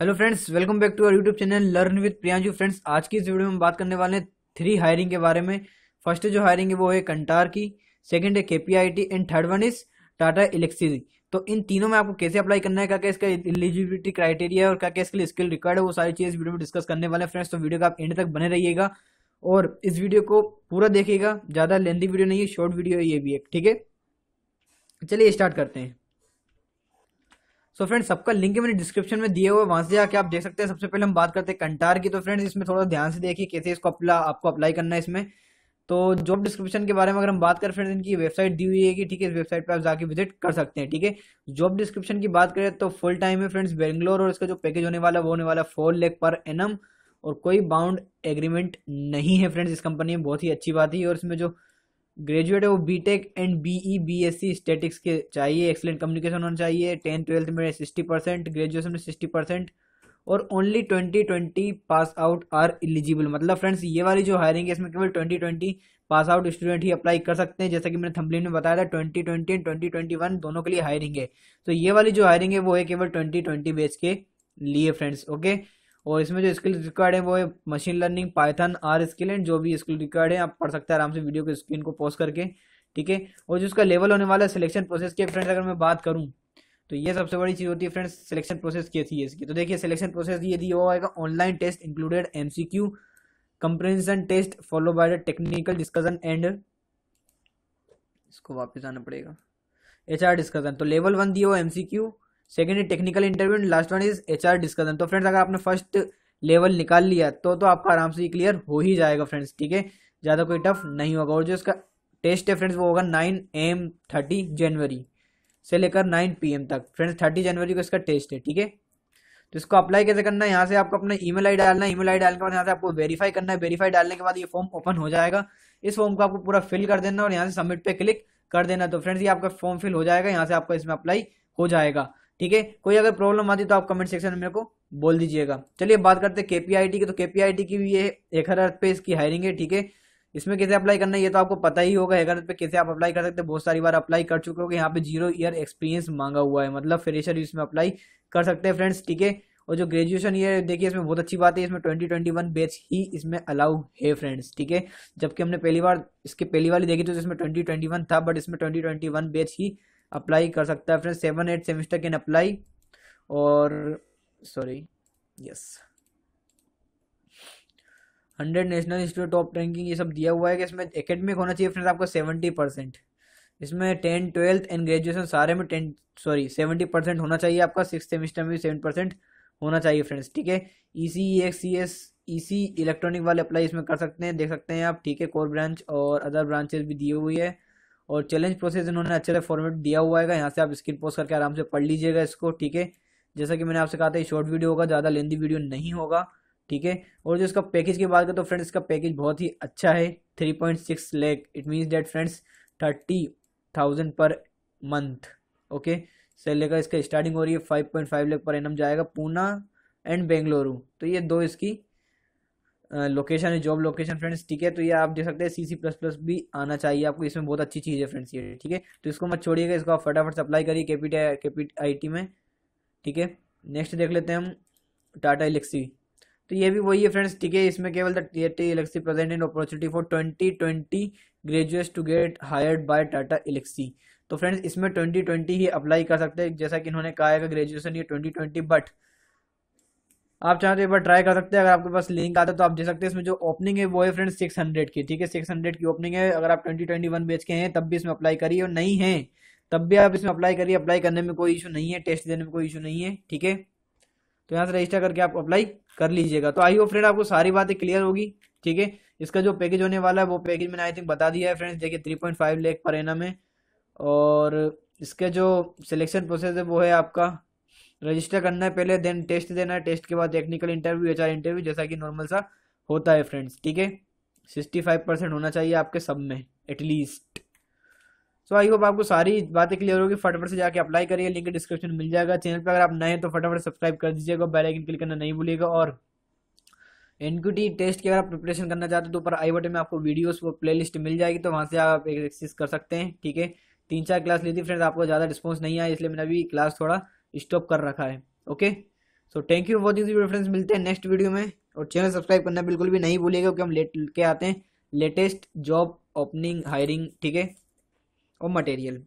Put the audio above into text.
hello friends welcome back to our YouTube channel learn with Priyanshu friends आज की इस video में हम बात करने वाले हैं थ्री हायरिंग के बारे में फर्स्ट जो हायरिंग है वो है कंटार की सेकंड है के and third one is Tata Elxsi तो इन तीनों में आपको कैसे अप्लाई करना है क्या क्या इसका एलिजिबिलिटी क्राइटेरिया और क्या क्या इसके लिए स्किल रिक्वायर्ड है वो सारी चीज़ वीडियो में डिस्कस करने वाले हैं फ्रेंड्स तो वीडियो का आप एंड तक बने रहिएगा और इस वीडियो को पूरा देखिएगा ज़्यादा लेंदी वीडियो नहीं है शॉर्ट वीडियो है ये भी एक ठीक है चलिए स्टार्ट करते हैं सो फ्रेंड्स सबका लिंक मैंने डिस्क्रिप्शन में दिए हुए वहां से जाके आप देख सकते हैं सबसे पहले हम बात करते हैं कंटार की तो फ्रेंड्स इसमें थोड़ा ध्यान से देखिए कैसे इसको अपला आपको अप्लाई करना है इसमें तो जॉब डिस्क्रिप्शन के बारे में अगर हम बात करें फ्रेंड्स इनकी वेबसाइट दी हुई है कि ठीक है इस वेबसाइट पर आप जाके विजिट कर सकते हैं ठीक है जॉब डिस्क्रिप्शन की बात करें तो फुल टाइम है फ्रेंड्स बेंगलोर और इसका जो पैकेज होने वाला है वो होने वाला फोर लेख पर एनम और कोई बाउंड एग्रीमेंट नहीं है फ्रेंड्स इस कंपनी में बहुत ही अच्छी बात है और इसमें जो ग्रेजुएट है वो BTech and BE C statics के चाहिए एक्सलेंट कम्युनिकेशन होना चाहिए टेंथ ट्वेल्थ में सिक्सटी परसेंट ग्रेजुएशन में सिक्सटी परसेंट और only twenty twenty pass out are eligible मतलब फ्रेंड्स ये वाली जो हायरिंग है इसमें केवल twenty twenty pass out student ही अप्लाई कर सकते हैं जैसा कि मैंने थम्बलिन में बताया था twenty twenty and twenty twenty one दोनों के लिए हायरिंग है तो ये वाली जो हायरिंग है वो है केवल ट्वेंटी ट्वेंटी बेच के लिए फ्रेंड्स ओके और इसमें जो स्किल रिक्वायर्ड है वो है machine learning Python R skill and जो भी स्किल रिक्वायर्ड है आप पढ़ सकते हैं आराम से वीडियो के स्क्रीन को पॉज करके ठीक है और जो उसका लेवल होने वाला है सिलेक्शन प्रोसेस के फ्रेंड्स अगर मैं बात करूँ तो ये सबसे बड़ी चीज़ होती है फ्रेंड्स सिलेक्शन प्रोसेस की थी इसकी तो देखिए सिलेक्शन प्रोसेस ये वो आएगा online test included M C Q comprehension test follow by the technical discussion and इसको वापस आना पड़ेगा एच आर डिस्कशन तो लेवल वन दिए वो M C Q second is technical interview and last one is H R discussion तो friends अगर आपने फर्स्ट लेवल निकाल लिया तो तो आपका आराम से क्लियर हो ही जाएगा फ्रेंड्स ठीक है ज़्यादा कोई टफ नहीं होगा और जो इसका टेस्ट है फ्रेंड्स वो होगा नाइन एम थर्टी जनवरी से लेकर नाइन पी एम तक फ्रेंड्स थर्टी जनवरी को इसका टेस्ट है ठीक है तो इसको अप्लाई कैसे करना है यहाँ से आपको अपना ईमेल आई डालना है ईमेल आई डालने के बाद यहाँ से आपको वेरीफाई करना है वेरीफाई डालने के बाद ये फॉर्म ओपन हो जाएगा इस फॉर्म को आपको पूरा फिल कर देना और यहाँ से सबमिट पे क्लिक कर देना तो फ्रेंड्स ये आपका फॉर्म फिल हो जाएगा यहाँ से आपका इसमें अप्लाई हो जाएगा ठीक है कोई अगर प्रॉब्लम आती तो आप कमेंट सेक्शन में मेरे को बोल दीजिएगा चलिए बात करते हैं केपीआईटी की तो केपीआईटी की भी ये एक हज़ार पे इसकी हायरिंग है ठीक है इसमें कैसे अप्लाई करना है ये तो आपको पता ही होगा एक हज़ार पे कैसे आप अप्लाई कर सकते हैं बहुत सारी बार अप्लाई कर चुके हो यहाँ पे जीरो ईयर एक्सपीरियंस मांगा हुआ है मतलब फ्रेशर इसमें अप्लाई कर सकते हैं फ्रेंड्स ठीक है और जो ग्रेजुएशन ये देखिए इसमें बहुत अच्छी बात है इसमें ट्वेंटी ट्वेंटी वन बैच ही इसमें अलाउ है फ्रेंड्स ठीक है जबकि हमने पहली बार इसके पहली वाली देखी तो इसमें ट्वेंटी ट्वेंटी वन था बट इसमें ट्वेंटी ट्वेंटी वन बैच ही अप्लाई कर सकता है friends seven eight semester can apply और sorry yes hundred national institute top ranking ये सब दिया हुआ है कि इसमें एकेडमिक होना चाहिए फ्रेंड्स आपका सेवेंटी परसेंट इसमें टेंथ ट्वेल्थ एंड ग्रेजुएशन सारे में टेन सॉरी सेवेंटी परसेंट होना चाहिए आपका सिक्स सेमेस्टर में भी सेवन परसेंट होना चाहिए फ्रेंड्स ठीक है E C X C S E C electronic वाले अप्लाई इसमें कर सकते हैं देख सकते हैं आप ठीक है कोर ब्रांच और अदर ब्रांचेज भी दी हुई है और चैलेंज प्रोसेस इन्होंने अच्छे से फॉर्मेट दिया हुआ है यहाँ से आप स्क्रीन पोस्ट करके आराम से पढ़ लीजिएगा इसको ठीक है जैसा कि मैंने आपसे कहा था ये शॉर्ट वीडियो होगा ज़्यादा लेंदी वीडियो नहीं होगा ठीक है और जो इसका पैकेज की बात करें तो फ्रेंड्स इसका पैकेज बहुत ही अच्छा है three point six lakh it means that friends thirty thousand per month okay से लेकर इसका स्टार्टिंग हो रही है फाइव पॉइंट फाइव लेख पर एन जाएगा पूना एंड बेंगलुरु तो ये दो इसकी लोकेशन है जॉब लोकेशन फ्रेंड्स ठीक है तो ये आप देख सकते हैं सी सी प्लस प्लस भी आना चाहिए आपको इसमें बहुत अच्छी चीज़ है फ्रेंड्स ये ठीक है तो इसको मत छोड़िएगा इसको आप फटाफट सप्लाई करिए केपीटी केपी आई टी में ठीक है नेक्स्ट देख लेते हैं हम टाटा इलेक्सी तो ये भी वही है फ्रेंड्स ठीक है इसमें केवल टी present and opportunity for twenty twenty graduates to get hired by Tata Elxsi तो फ्रेंड्स इसमें ट्वेंटी ट्वेंटी ही अप्लाई कर सकते हैं जैसा कि इन्होंने कहा है कि ग्रेजुएशन ये ट्वेंटी ट्वेंटी बट आप चाहे तो एक बार ट्राई कर सकते हैं अगर आपके पास लिंक आता है तो आप दे सकते हैं इसमें जो ओपनिंग है वो है फ्रेंड सिक्स हंड्रेड की ठीक है सिक्स हंड्रेड की ओपनिंग है अगर आप ट्वेंटी ट्वेंटी वन बेच के हैं तब भी इसमें अप्लाई करिए और नहीं है तब भी आप इसमें अप्लाई करिए अप्लाई करने में कोई इशू नहीं है टेस्ट देने में कोई इशू नहीं है ठीक है तो यहाँ से रजिस्टर करके आप अप्लाई कर लीजिएगा तो आई होप फ्रेंड आपको सारी बातें क्लियर होगी ठीक है इसका जो पैकेज होने वाला है वो पैकेज मैंने आई थिंक बता दिया है फ्रेंड्स देखिए थ्री पॉइंट फाइव लेख पर एना में और इसका जो सिलेक्शन प्रोसेस है वो है आपका रजिस्टर करना है पहले देन टेस्ट देना है टेस्ट के बाद टेक्निकल इंटरव्यू एच इंटरव्यू जैसा कि नॉर्मल सा होता है फ्रेंड्स ठीक है सिक्सटी फाइव परसेंट होना चाहिए आपके सब में एटलीस्ट सो आई होप आपको सारी बातें क्लियर होगी फटाफट से जाके अप्लाई करिए लिंक डिस्क्रिप्शन मिल जाएगा चैनल पर अगर आप नए हैं तो फटाफट सब्सक्राइब कर दीजिएगा बेल आइकन क्लिक करना नहीं भूलिएगा और एनक्यूटी टेस्ट की अगर आप प्रिपरेशन करना चाहते हो तो ऊपर आई बटन में आपको वीडियोस वो प्लेलिस्ट मिल जाएगी तो वहाँ से आप एक्सेस कर सकते हैं ठीक है तीन चार क्लास ली थी फ्रेंड्स आपको ज़्यादा रिस्पॉन्स नहीं आया इसलिए मैंने अभी क्लास थोड़ा स्टॉप कर रखा है okay so thank you for this friends मिलते हैं नेक्स्ट वीडियो में और चैनल सब्सक्राइब करना बिल्कुल भी नहीं भूलिएगा क्योंकि हम लेट के आते हैं लेटेस्ट जॉब ओपनिंग हायरिंग ठीक है और मटेरियल